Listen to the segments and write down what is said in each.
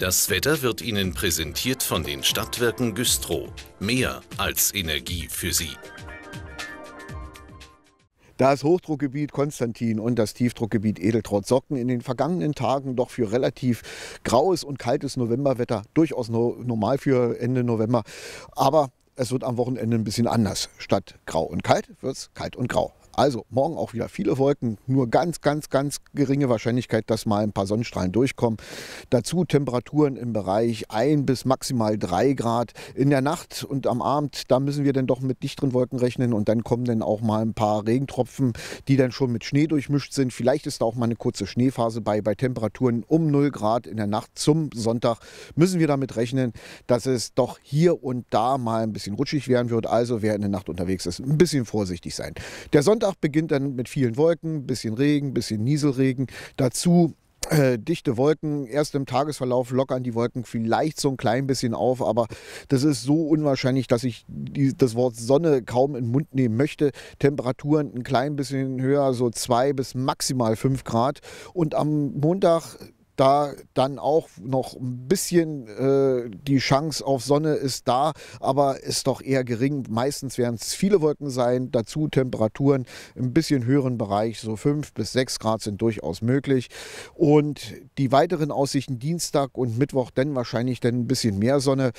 Das Wetter wird Ihnen präsentiert von den Stadtwerken Güstrow. Mehr als Energie für Sie. das Hochdruckgebiet Konstantin und das Tiefdruckgebiet Edeltraut sorgten in den vergangenen Tagen doch für relativ graues und kaltes Novemberwetter. Durchaus no normal für Ende November. Aber es wird am Wochenende ein bisschen anders. Statt grau und kalt wird es kalt und grau. Also morgen auch wieder viele Wolken, nur ganz, ganz, ganz geringe Wahrscheinlichkeit, dass mal ein paar Sonnenstrahlen durchkommen. Dazu Temperaturen im Bereich 1 bis maximal 3 Grad. In der Nacht und am Abend, da müssen wir dann doch mit dichteren Wolken rechnen und dann kommen dann auch mal ein paar Regentropfen, die dann schon mit Schnee durchmischt sind. Vielleicht ist da auch mal eine kurze Schneephase bei. Bei Temperaturen um 0 Grad in der Nacht zum Sonntag müssen wir damit rechnen, dass es doch hier und da mal ein bisschen rutschig werden wird. Also wer in der Nacht unterwegs ist, ein bisschen vorsichtig sein. Der Sonntag Sonntag beginnt dann mit vielen Wolken, bisschen Regen, bisschen Nieselregen. Dazu äh, dichte Wolken, erst im Tagesverlauf lockern die Wolken vielleicht so ein klein bisschen auf, aber das ist so unwahrscheinlich, dass ich die, das Wort Sonne kaum in den Mund nehmen möchte. Temperaturen ein klein bisschen höher, so zwei bis maximal fünf Grad. Und am Montag da dann auch noch ein bisschen äh, die Chance auf Sonne ist da, aber ist doch eher gering. Meistens werden es viele Wolken sein, dazu Temperaturen im bisschen höheren Bereich, so 5 bis 6 Grad sind durchaus möglich. Und die weiteren Aussichten Dienstag und Mittwoch, dann wahrscheinlich dann ein bisschen mehr Sonne.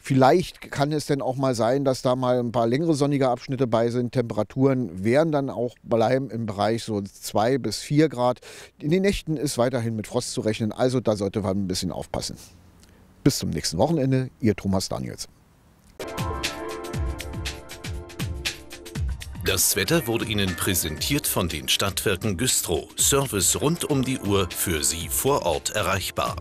Vielleicht kann es dann auch mal sein, dass da mal ein paar längere sonnige Abschnitte bei sind. Temperaturen werden dann auch bleiben im Bereich so 2 bis 4 Grad. In den Nächten ist weiterhin mit Frost zu rechnen rechnen. Also da sollte man ein bisschen aufpassen. Bis zum nächsten Wochenende, Ihr Thomas Daniels. Das Wetter wurde Ihnen präsentiert von den Stadtwerken Güstrow. Service rund um die Uhr für Sie vor Ort erreichbar.